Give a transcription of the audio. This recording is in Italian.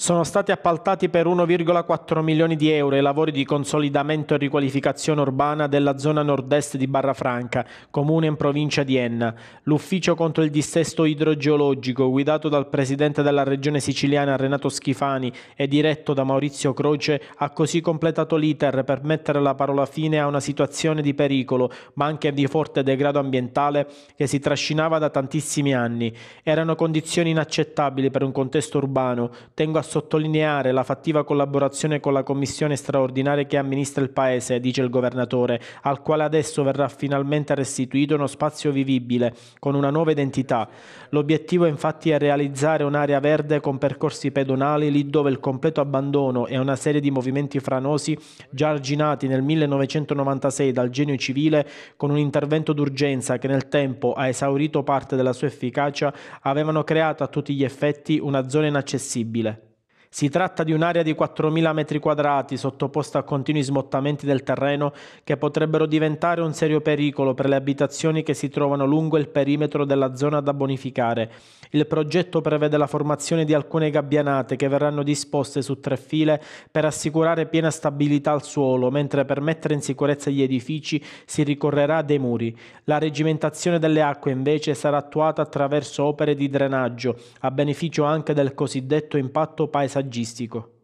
Sono stati appaltati per 1,4 milioni di euro i lavori di consolidamento e riqualificazione urbana della zona nord-est di Barrafranca, comune in provincia di Enna. L'ufficio contro il dissesto idrogeologico, guidato dal presidente della regione siciliana Renato Schifani e diretto da Maurizio Croce, ha così completato l'iter per mettere la parola fine a una situazione di pericolo, ma anche di forte degrado ambientale che si trascinava da tantissimi anni. Erano condizioni inaccettabili per un contesto urbano. Tengo a sottolineare la fattiva collaborazione con la commissione straordinaria che amministra il Paese, dice il governatore, al quale adesso verrà finalmente restituito uno spazio vivibile, con una nuova identità. L'obiettivo infatti è realizzare un'area verde con percorsi pedonali lì dove il completo abbandono e una serie di movimenti franosi già arginati nel 1996 dal genio civile con un intervento d'urgenza che nel tempo ha esaurito parte della sua efficacia avevano creato a tutti gli effetti una zona inaccessibile. Si tratta di un'area di 4.000 m2 sottoposta a continui smottamenti del terreno che potrebbero diventare un serio pericolo per le abitazioni che si trovano lungo il perimetro della zona da bonificare. Il progetto prevede la formazione di alcune gabbianate che verranno disposte su tre file per assicurare piena stabilità al suolo, mentre per mettere in sicurezza gli edifici si ricorrerà a dei muri. La regimentazione delle acque invece sarà attuata attraverso opere di drenaggio, a beneficio anche del cosiddetto impatto paesaggio saggistico.